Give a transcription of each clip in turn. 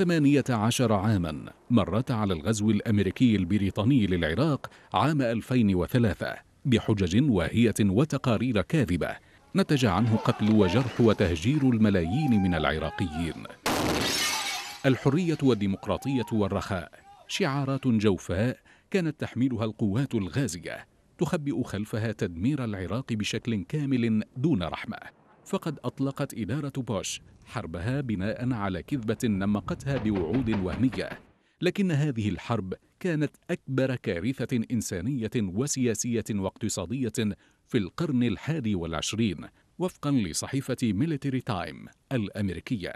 18 عاما مرت على الغزو الأمريكي البريطاني للعراق عام 2003 بحجج واهية وتقارير كاذبة نتج عنه قتل وجرح وتهجير الملايين من العراقيين الحرية والديمقراطية والرخاء شعارات جوفاء كانت تحملها القوات الغازية تخبئ خلفها تدمير العراق بشكل كامل دون رحمه فقد أطلقت إدارة بوش حربها بناء على كذبة نمقتها بوعود وهمية لكن هذه الحرب كانت أكبر كارثة إنسانية وسياسية واقتصادية في القرن الحادي والعشرين وفقا لصحيفة ميليتري تايم الأمريكية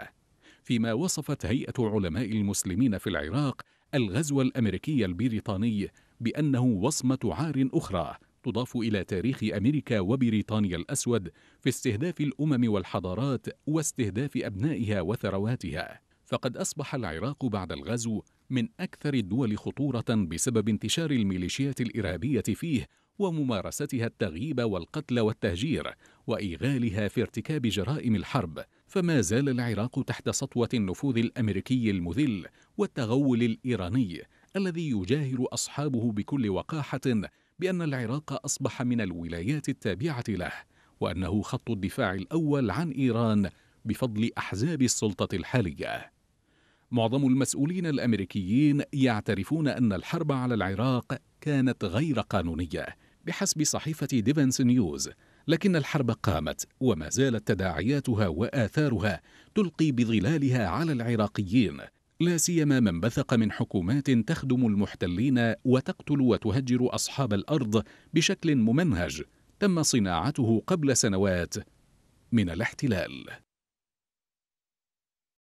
فيما وصفت هيئة علماء المسلمين في العراق الغزو الأمريكي البريطاني بأنه وصمة عار أخرى تضاف إلى تاريخ أمريكا وبريطانيا الأسود في استهداف الأمم والحضارات واستهداف أبنائها وثرواتها فقد أصبح العراق بعد الغزو من أكثر الدول خطورة بسبب انتشار الميليشيات الإرهابية فيه وممارستها التغييب والقتل والتهجير وإيغالها في ارتكاب جرائم الحرب فما زال العراق تحت سطوة النفوذ الأمريكي المذل والتغول الإيراني الذي يجاهر أصحابه بكل وقاحة بأن العراق أصبح من الولايات التابعة له وأنه خط الدفاع الأول عن إيران بفضل أحزاب السلطة الحالية معظم المسؤولين الأمريكيين يعترفون أن الحرب على العراق كانت غير قانونية بحسب صحيفة ديفنس نيوز لكن الحرب قامت وما زالت تداعياتها وآثارها تلقي بظلالها على العراقيين لا سيما من بثق من حكومات تخدم المحتلين وتقتل وتهجر اصحاب الارض بشكل ممنهج تم صناعته قبل سنوات من الاحتلال